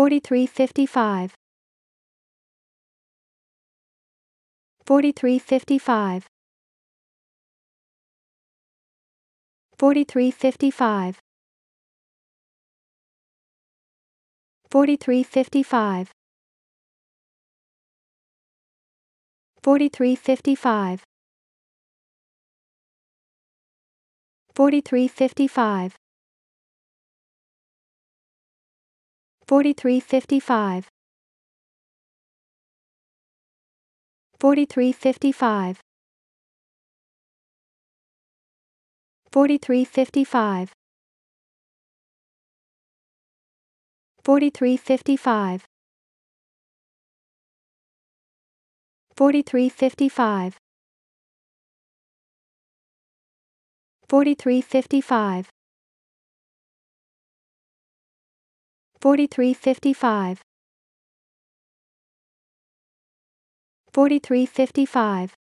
4355 4355 4355 4355 4355 4355 4355 4355 4355 4355 4355 4355 4355 4355